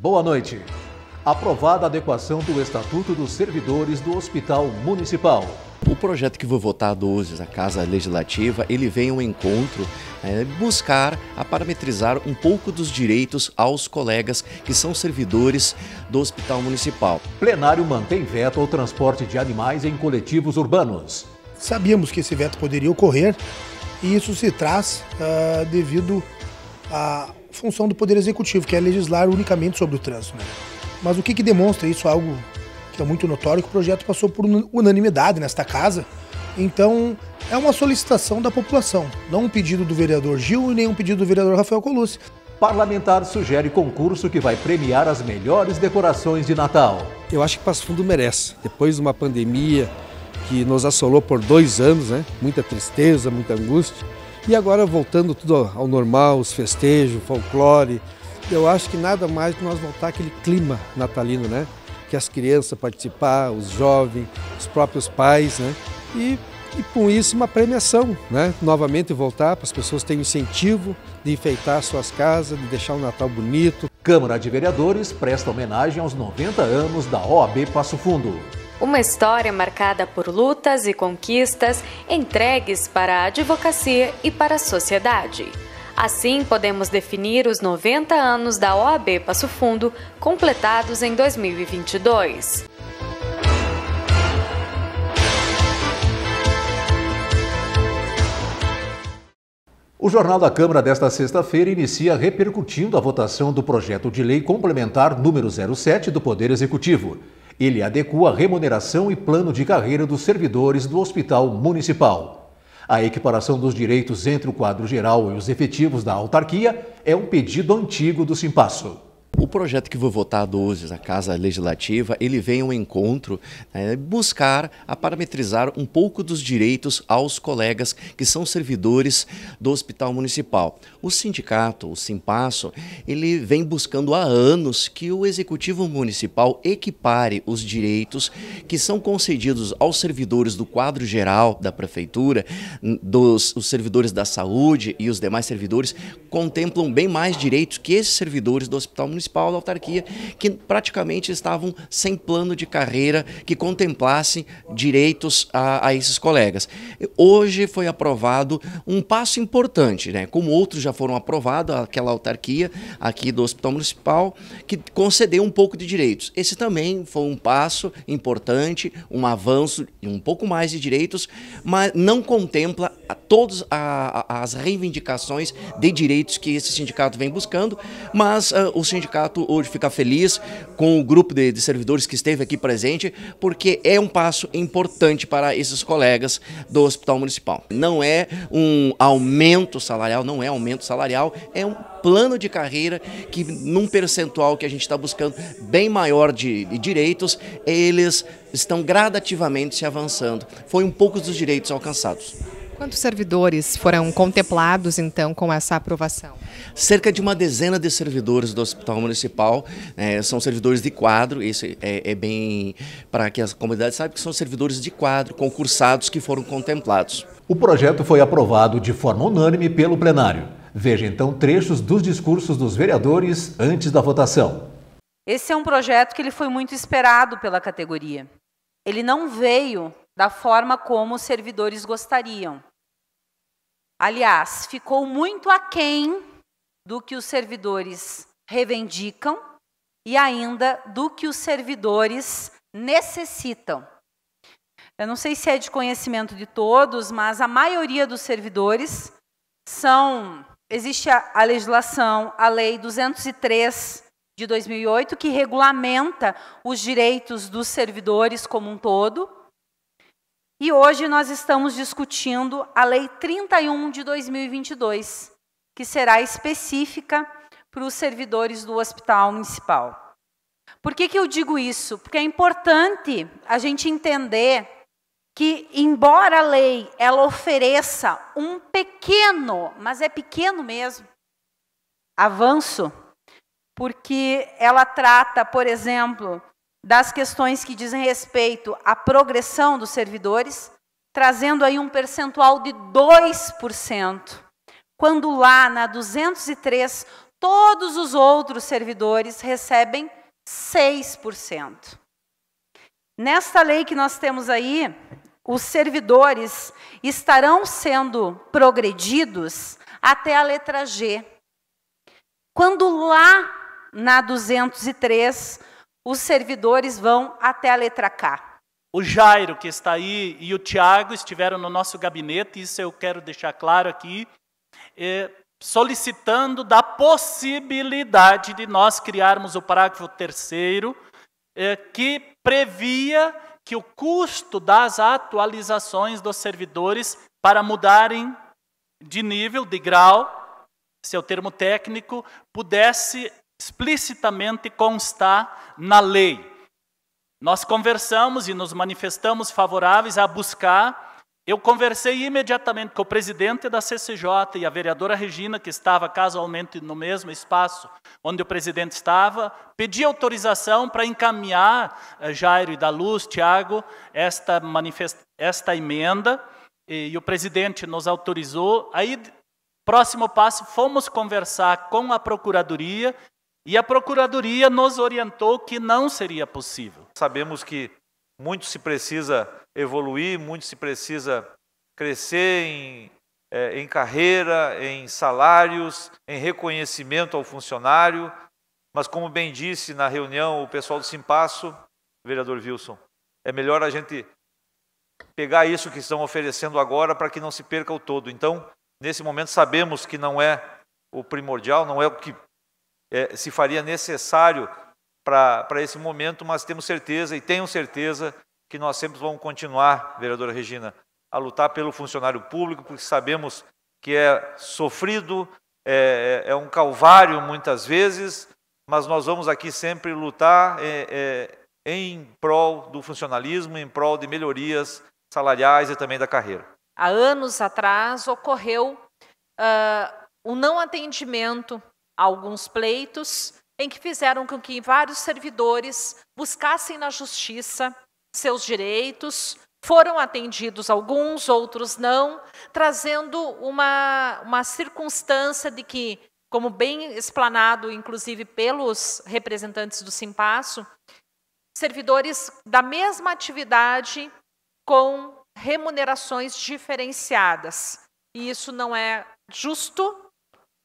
Boa noite. Aprovada a adequação do Estatuto dos Servidores do Hospital Municipal. O projeto que foi votado hoje na Casa Legislativa, ele vem ao encontro é, buscar a parametrizar um pouco dos direitos aos colegas que são servidores do Hospital Municipal. Plenário mantém veto ao transporte de animais em coletivos urbanos. Sabíamos que esse veto poderia ocorrer e isso se traz uh, devido a função do Poder Executivo, que é legislar unicamente sobre o trânsito. Né? Mas o que, que demonstra isso? Algo que é muito notório, que o projeto passou por unanimidade nesta casa. Então, é uma solicitação da população, não um pedido do vereador Gil e nem um pedido do vereador Rafael Colucci. Parlamentar sugere concurso que vai premiar as melhores decorações de Natal. Eu acho que Passo Fundo merece. Depois de uma pandemia que nos assolou por dois anos, né? muita tristeza, muita angústia, e agora voltando tudo ao normal, os festejos, folclore, eu acho que nada mais que nós voltar aquele clima natalino, né? Que as crianças participar, os jovens, os próprios pais, né? E, e com isso uma premiação, né? Novamente voltar para as pessoas terem incentivo de enfeitar suas casas, de deixar o Natal bonito. Câmara de Vereadores presta homenagem aos 90 anos da OAB Passo Fundo. Uma história marcada por lutas e conquistas entregues para a advocacia e para a sociedade. Assim, podemos definir os 90 anos da OAB Passo Fundo, completados em 2022. O Jornal da Câmara desta sexta-feira inicia repercutindo a votação do projeto de lei complementar número 07 do Poder Executivo. Ele adequa a remuneração e plano de carreira dos servidores do Hospital Municipal. A equiparação dos direitos entre o quadro geral e os efetivos da autarquia é um pedido antigo do Simpasso. O projeto que foi votado hoje na Casa Legislativa, ele vem ao um encontro, né, buscar a parametrizar um pouco dos direitos aos colegas que são servidores do Hospital Municipal. O sindicato, o Simpasso, ele vem buscando há anos que o Executivo Municipal equipare os direitos que são concedidos aos servidores do quadro geral da Prefeitura, dos os servidores da saúde e os demais servidores, contemplam bem mais direitos que esses servidores do Hospital Municipal municipal, da autarquia, que praticamente estavam sem plano de carreira que contemplasse direitos a, a esses colegas. Hoje foi aprovado um passo importante, né? como outros já foram aprovados, aquela autarquia aqui do Hospital Municipal, que concedeu um pouco de direitos. Esse também foi um passo importante, um avanço, um pouco mais de direitos, mas não contempla todas as reivindicações de direitos que esse sindicato vem buscando, mas uh, o sindicato sindicato hoje fica feliz com o grupo de, de servidores que esteve aqui presente, porque é um passo importante para esses colegas do Hospital Municipal. Não é um aumento salarial, não é aumento salarial, é um plano de carreira que, num percentual que a gente está buscando bem maior de, de, direitos, eles estão gradativamente se avançando. Foi um pouco dos direitos alcançados. Quantos servidores foram contemplados, então, com essa aprovação? Cerca de uma dezena de servidores do Hospital Municipal é, são servidores de quadro, isso é, é bem para que a comunidade saiba que são servidores de quadro, concursados que foram contemplados. O projeto foi aprovado de forma unânime pelo plenário. Veja então trechos dos discursos dos vereadores antes da votação. Esse é um projeto que ele foi muito esperado pela categoria. Ele não veio da forma como os servidores gostariam. Aliás, ficou muito aquém do que os servidores reivindicam e ainda do que os servidores necessitam. Eu não sei se é de conhecimento de todos, mas a maioria dos servidores são. Existe a, a legislação, a Lei 203 de 2008, que regulamenta os direitos dos servidores como um todo. E hoje nós estamos discutindo a Lei 31 de 2022, que será específica para os servidores do Hospital Municipal. Por que, que eu digo isso? Porque é importante a gente entender que, embora a lei ela ofereça um pequeno, mas é pequeno mesmo, avanço, porque ela trata, por exemplo, das questões que dizem respeito à progressão dos servidores, trazendo aí um percentual de 2%, quando lá na 203 todos os outros servidores recebem 6%. Nesta lei que nós temos aí, os servidores estarão sendo progredidos até a letra G. Quando lá na 203, os servidores vão até a letra K. O Jairo, que está aí, e o Tiago estiveram no nosso gabinete, isso eu quero deixar claro aqui, eh, solicitando da possibilidade de nós criarmos o parágrafo terceiro, eh, que previa que o custo das atualizações dos servidores para mudarem de nível, de grau, seu é termo técnico, pudesse explicitamente constar na lei. Nós conversamos e nos manifestamos favoráveis a buscar. Eu conversei imediatamente com o presidente da CCJ e a vereadora Regina, que estava casualmente no mesmo espaço onde o presidente estava, pedi autorização para encaminhar eh, Jairo e da Luz, Tiago, esta, esta emenda, e, e o presidente nos autorizou. Aí Próximo passo, fomos conversar com a Procuradoria e a Procuradoria nos orientou que não seria possível. Sabemos que muito se precisa evoluir, muito se precisa crescer em, é, em carreira, em salários, em reconhecimento ao funcionário. Mas, como bem disse na reunião o pessoal do Simpasso, vereador Wilson, é melhor a gente pegar isso que estão oferecendo agora para que não se perca o todo. Então, nesse momento, sabemos que não é o primordial, não é o que é, se faria necessário para esse momento, mas temos certeza e tenho certeza que nós sempre vamos continuar, vereadora Regina, a lutar pelo funcionário público, porque sabemos que é sofrido, é, é, é um calvário muitas vezes, mas nós vamos aqui sempre lutar é, é, em prol do funcionalismo, em prol de melhorias salariais e também da carreira. Há anos atrás ocorreu uh, o não atendimento alguns pleitos em que fizeram com que vários servidores buscassem na justiça seus direitos, foram atendidos alguns, outros não, trazendo uma, uma circunstância de que, como bem explanado, inclusive, pelos representantes do Simpasso, servidores da mesma atividade com remunerações diferenciadas. E isso não é justo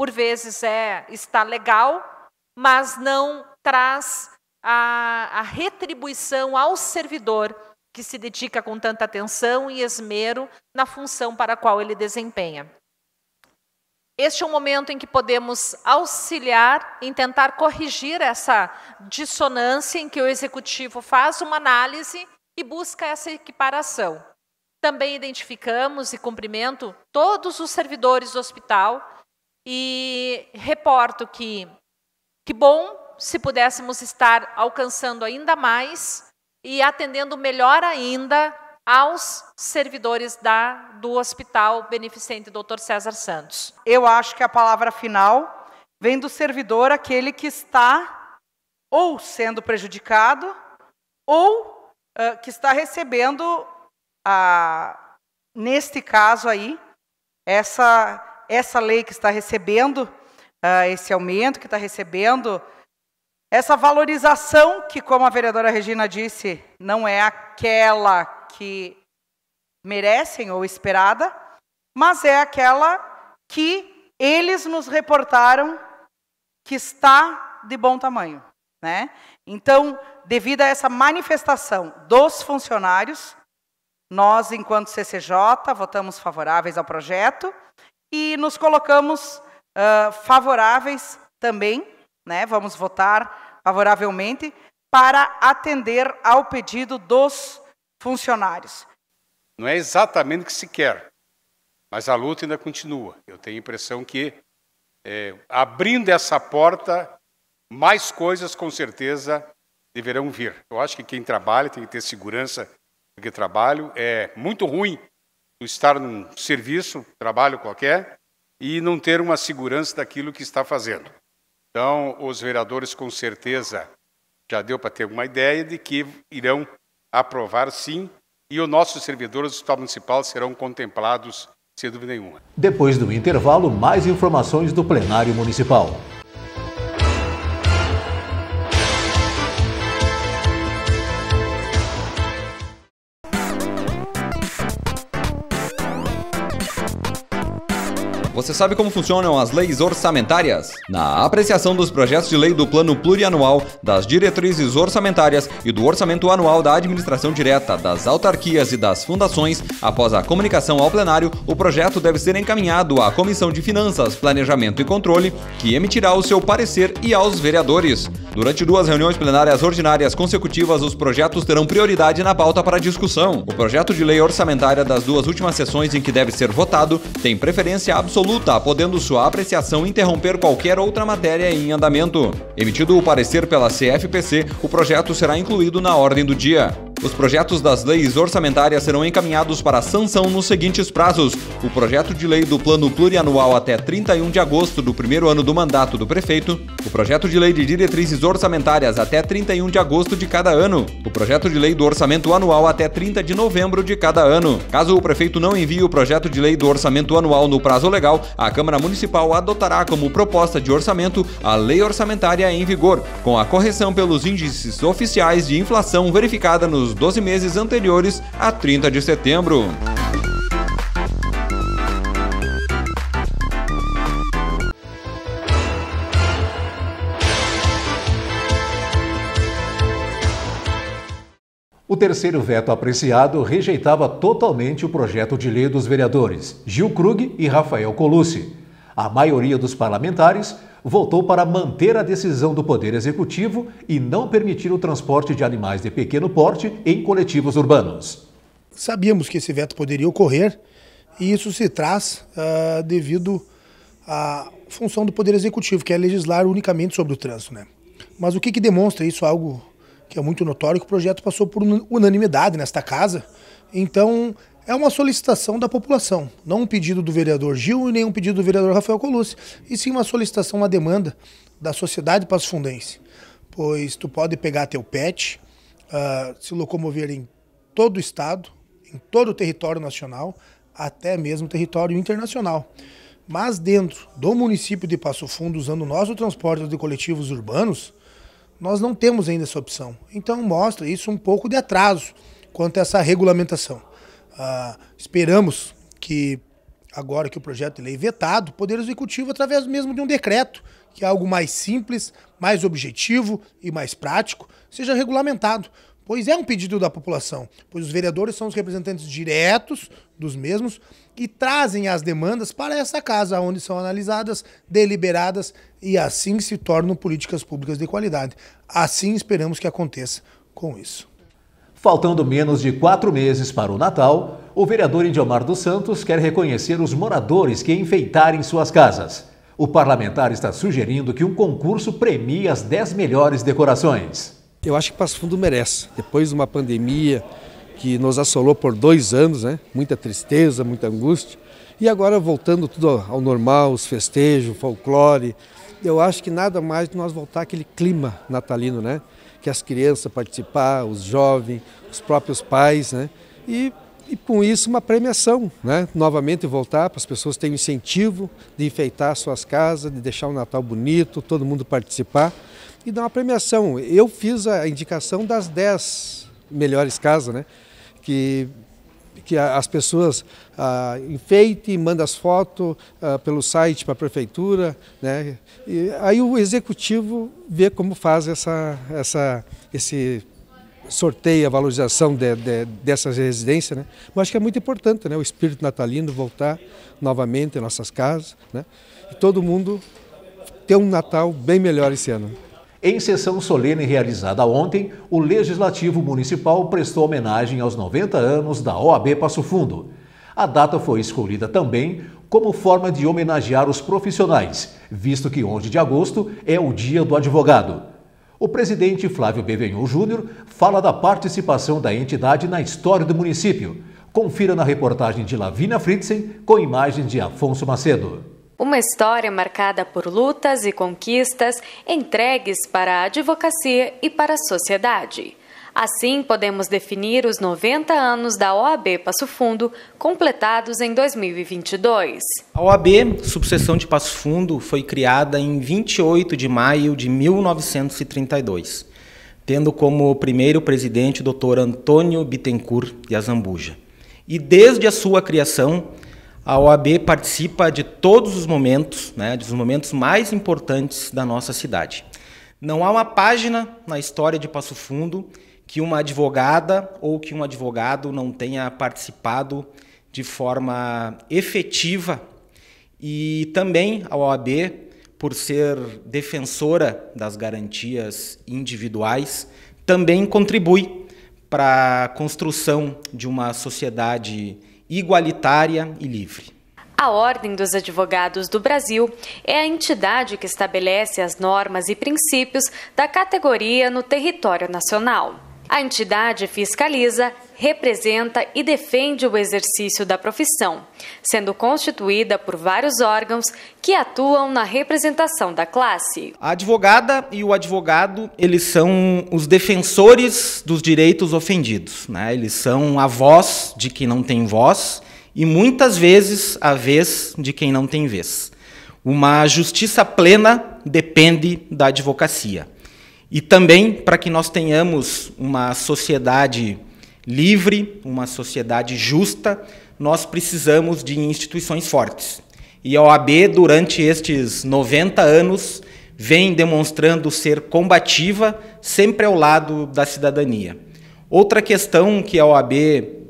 por vezes é está legal, mas não traz a, a retribuição ao servidor que se dedica com tanta atenção e esmero na função para a qual ele desempenha. Este é um momento em que podemos auxiliar em tentar corrigir essa dissonância em que o executivo faz uma análise e busca essa equiparação. Também identificamos e cumprimento todos os servidores do hospital e reporto que que bom se pudéssemos estar alcançando ainda mais e atendendo melhor ainda aos servidores da, do Hospital Beneficente Dr. César Santos. Eu acho que a palavra final vem do servidor, aquele que está ou sendo prejudicado ou uh, que está recebendo, a, neste caso aí, essa essa lei que está recebendo, uh, esse aumento que está recebendo, essa valorização que, como a vereadora Regina disse, não é aquela que merecem ou esperada, mas é aquela que eles nos reportaram que está de bom tamanho. Né? Então, devido a essa manifestação dos funcionários, nós, enquanto CCJ, votamos favoráveis ao projeto e nos colocamos uh, favoráveis também, né, vamos votar favoravelmente, para atender ao pedido dos funcionários. Não é exatamente o que se quer, mas a luta ainda continua. Eu tenho a impressão que, é, abrindo essa porta, mais coisas com certeza deverão vir. Eu acho que quem trabalha tem que ter segurança, porque trabalho é muito ruim estar num serviço, trabalho qualquer, e não ter uma segurança daquilo que está fazendo. Então, os vereadores, com certeza, já deu para ter uma ideia de que irão aprovar sim, e os nossos servidores do Estado Municipal serão contemplados, sem dúvida nenhuma. Depois do intervalo, mais informações do plenário municipal. Você sabe como funcionam as leis orçamentárias? Na apreciação dos projetos de lei do Plano Plurianual, das diretrizes orçamentárias e do Orçamento Anual da Administração Direta, das autarquias e das fundações, após a comunicação ao plenário, o projeto deve ser encaminhado à Comissão de Finanças, Planejamento e Controle, que emitirá o seu parecer e aos vereadores. Durante duas reuniões plenárias ordinárias consecutivas, os projetos terão prioridade na pauta para discussão. O projeto de lei orçamentária das duas últimas sessões em que deve ser votado tem preferência absoluta absoluta, podendo sua apreciação interromper qualquer outra matéria em andamento. Emitido o parecer pela CFPC, o projeto será incluído na ordem do dia. Os projetos das leis orçamentárias serão encaminhados para sanção nos seguintes prazos: o projeto de lei do plano plurianual até 31 de agosto do primeiro ano do mandato do prefeito, o projeto de lei de diretrizes orçamentárias até 31 de agosto de cada ano, o projeto de lei do orçamento anual até 30 de novembro de cada ano. Caso o prefeito não envie o projeto de lei do orçamento anual no prazo legal, a Câmara Municipal adotará como proposta de orçamento a lei orçamentária em vigor, com a correção pelos índices oficiais de inflação verificada nos dos 12 meses anteriores a 30 de setembro. O terceiro veto apreciado rejeitava totalmente o projeto de lei dos vereadores Gil Krug e Rafael Colucci. A maioria dos parlamentares voltou para manter a decisão do Poder Executivo e não permitir o transporte de animais de pequeno porte em coletivos urbanos. Sabíamos que esse veto poderia ocorrer e isso se traz uh, devido à função do Poder Executivo, que é legislar unicamente sobre o trânsito. Né? Mas o que, que demonstra isso? Algo que é muito notório, que o projeto passou por unanimidade nesta casa. Então, é uma solicitação da população, não um pedido do vereador Gil e nem um pedido do vereador Rafael Colucci, e sim uma solicitação, uma demanda da sociedade passfundense, pois tu pode pegar teu pet, uh, se locomover em todo o estado, em todo o território nacional, até mesmo território internacional. Mas dentro do município de Passo Fundo, usando o nosso transporte de coletivos urbanos, nós não temos ainda essa opção. Então mostra isso um pouco de atraso quanto a essa regulamentação. Ah, esperamos que, agora que o projeto de lei é vetado, o Poder Executivo, através mesmo de um decreto, que é algo mais simples, mais objetivo e mais prático, seja regulamentado. Pois é um pedido da população, pois os vereadores são os representantes diretos dos mesmos e trazem as demandas para essa casa, onde são analisadas, deliberadas e assim se tornam políticas públicas de qualidade. Assim esperamos que aconteça com isso. Faltando menos de quatro meses para o Natal, o vereador Indiomar dos Santos quer reconhecer os moradores que enfeitarem suas casas. O parlamentar está sugerindo que um concurso premie as 10 melhores decorações. Eu acho que Passo Fundo merece. Depois de uma pandemia que nos assolou por dois anos, né? muita tristeza, muita angústia, e agora voltando tudo ao normal, os festejos, o folclore, eu acho que nada mais de nós voltar aquele clima natalino, né? que as crianças participar, os jovens, os próprios pais, né? E, e com isso uma premiação, né? Novamente voltar para as pessoas terem incentivo de enfeitar suas casas, de deixar o Natal bonito, todo mundo participar e dar uma premiação. Eu fiz a indicação das 10 melhores casas, né? Que que as pessoas ah, enfeitem, mandem as fotos ah, pelo site para a prefeitura. Né? E aí o executivo vê como faz essa, essa, esse sorteio, a valorização de, de, dessas residências. Né? Mas acho que é muito importante né? o espírito natalino voltar novamente em nossas casas né? e todo mundo ter um Natal bem melhor esse ano. Em sessão solene realizada ontem, o Legislativo Municipal prestou homenagem aos 90 anos da OAB Passo Fundo. A data foi escolhida também como forma de homenagear os profissionais, visto que 11 de agosto é o Dia do Advogado. O presidente Flávio Bevenhol Júnior fala da participação da entidade na história do município. Confira na reportagem de Lavina Fritzen com imagens de Afonso Macedo. Uma história marcada por lutas e conquistas entregues para a advocacia e para a sociedade. Assim, podemos definir os 90 anos da OAB Passo Fundo, completados em 2022. A OAB, subseção de Passo Fundo, foi criada em 28 de maio de 1932, tendo como primeiro presidente o Dr. Antônio Bittencourt de Azambuja. E desde a sua criação, a OAB participa de todos os momentos, né, dos momentos mais importantes da nossa cidade. Não há uma página na história de Passo Fundo que uma advogada ou que um advogado não tenha participado de forma efetiva. E também a OAB, por ser defensora das garantias individuais, também contribui para a construção de uma sociedade igualitária e livre. A Ordem dos Advogados do Brasil é a entidade que estabelece as normas e princípios da categoria no território nacional. A entidade fiscaliza, representa e defende o exercício da profissão, sendo constituída por vários órgãos que atuam na representação da classe. A advogada e o advogado, eles são os defensores dos direitos ofendidos, né? Eles são a voz de quem não tem voz e muitas vezes a vez de quem não tem vez. Uma justiça plena depende da advocacia e também para que nós tenhamos uma sociedade livre, uma sociedade justa, nós precisamos de instituições fortes. E a OAB, durante estes 90 anos, vem demonstrando ser combativa, sempre ao lado da cidadania. Outra questão que a OAB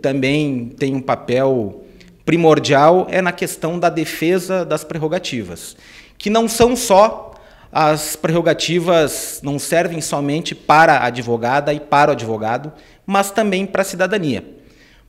também tem um papel primordial é na questão da defesa das prerrogativas, que não são só as prerrogativas não servem somente para a advogada e para o advogado, mas também para a cidadania.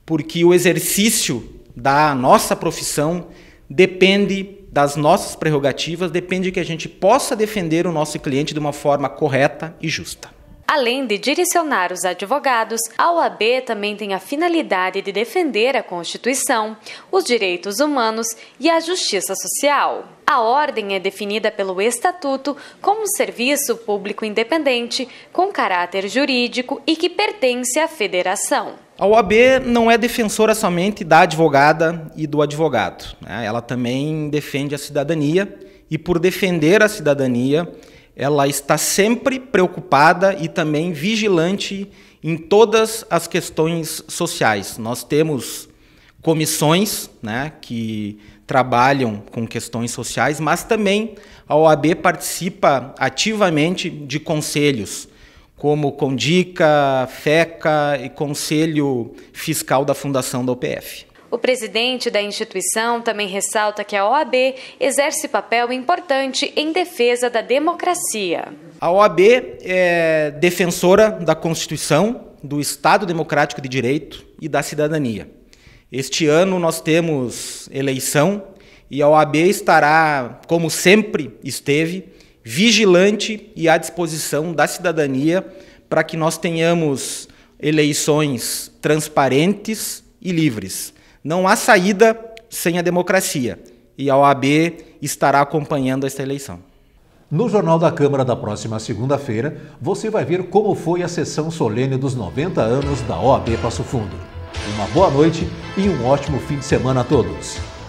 Porque o exercício da nossa profissão depende das nossas prerrogativas, depende que a gente possa defender o nosso cliente de uma forma correta e justa. Além de direcionar os advogados, a OAB também tem a finalidade de defender a Constituição, os direitos humanos e a justiça social. A ordem é definida pelo Estatuto como um serviço público independente, com caráter jurídico e que pertence à federação. A OAB não é defensora somente da advogada e do advogado. Né? Ela também defende a cidadania e, por defender a cidadania, ela está sempre preocupada e também vigilante em todas as questões sociais. Nós temos comissões né, que trabalham com questões sociais, mas também a OAB participa ativamente de conselhos, como Condica, FECA e Conselho Fiscal da Fundação da UPF. O presidente da instituição também ressalta que a OAB exerce papel importante em defesa da democracia. A OAB é defensora da Constituição, do Estado Democrático de Direito e da cidadania. Este ano nós temos eleição e a OAB estará, como sempre esteve, vigilante e à disposição da cidadania para que nós tenhamos eleições transparentes e livres. Não há saída sem a democracia e a OAB estará acompanhando esta eleição. No Jornal da Câmara da próxima segunda-feira, você vai ver como foi a sessão solene dos 90 anos da OAB Passo Fundo. Uma boa noite e um ótimo fim de semana a todos.